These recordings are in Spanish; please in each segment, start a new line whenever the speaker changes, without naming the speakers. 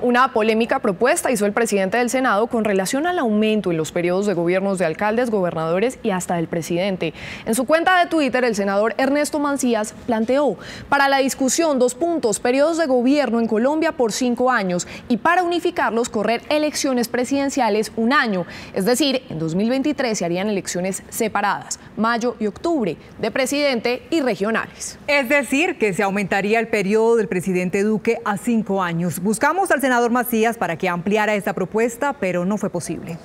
Una polémica propuesta hizo el presidente del Senado con relación al aumento en los periodos de gobiernos de alcaldes, gobernadores y hasta del presidente. En su cuenta de Twitter, el senador Ernesto Mancías planteó para la discusión dos puntos, periodos de gobierno en Colombia por cinco años y para unificarlos correr elecciones presidenciales un año. Es decir, en 2023 se harían elecciones separadas mayo y octubre, de presidente y regionales.
Es decir, que se aumentaría el periodo del presidente Duque a cinco años. Buscamos al senador Macías para que ampliara esta propuesta, pero no fue posible.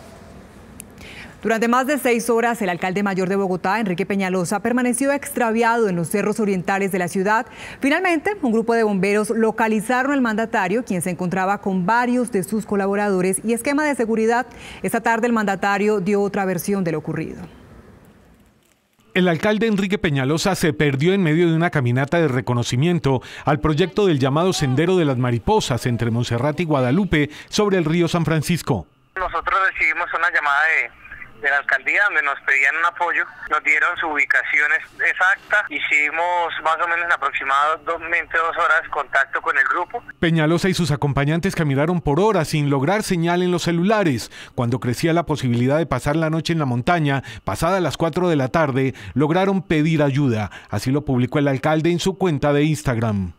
Durante más de seis horas, el alcalde mayor de Bogotá, Enrique Peñalosa, permaneció extraviado en los cerros orientales de la ciudad. Finalmente, un grupo de bomberos localizaron al mandatario, quien se encontraba con varios de sus colaboradores y esquema de seguridad. Esta tarde, el mandatario dio otra versión de lo ocurrido.
El alcalde Enrique Peñalosa se perdió en medio de una caminata de reconocimiento al proyecto del llamado Sendero de las Mariposas entre Monserrate y Guadalupe sobre el río San Francisco. Nosotros recibimos una llamada de de
la alcaldía donde nos pedían un apoyo, nos dieron su ubicación exacta, hicimos más o menos aproximadamente
dos horas contacto con el grupo. Peñalosa y sus acompañantes caminaron por horas sin lograr señal en los celulares. Cuando crecía la posibilidad de pasar la noche en la montaña, pasada las 4 de la tarde, lograron pedir ayuda. Así lo publicó el alcalde en su cuenta de Instagram.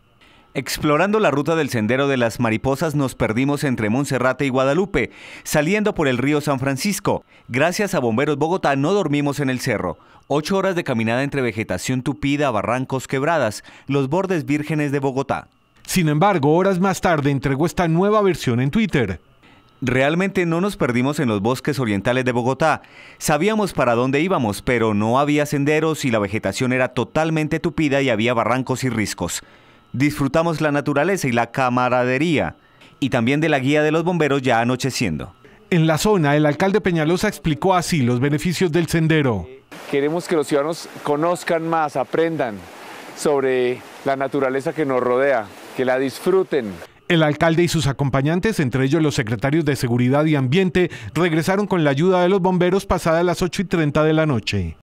Explorando la ruta del Sendero de las Mariposas nos perdimos entre Monserrate y Guadalupe, saliendo por el río San Francisco. Gracias a Bomberos Bogotá no dormimos en el cerro. Ocho horas de caminada entre vegetación tupida, barrancos, quebradas, los bordes vírgenes de Bogotá.
Sin embargo, horas más tarde entregó esta nueva
versión en Twitter. Realmente no nos perdimos en los bosques orientales de Bogotá. Sabíamos para dónde íbamos, pero no había senderos y la vegetación era totalmente tupida y había barrancos y riscos disfrutamos la naturaleza y la camaradería, y también de la guía de los bomberos ya anocheciendo.
En la zona, el alcalde Peñalosa explicó así los beneficios del sendero.
Queremos que los ciudadanos conozcan más, aprendan sobre la naturaleza que nos rodea, que la disfruten.
El alcalde y sus acompañantes, entre ellos los secretarios de Seguridad y Ambiente, regresaron con la ayuda de los bomberos pasadas las 8 y 30 de la noche.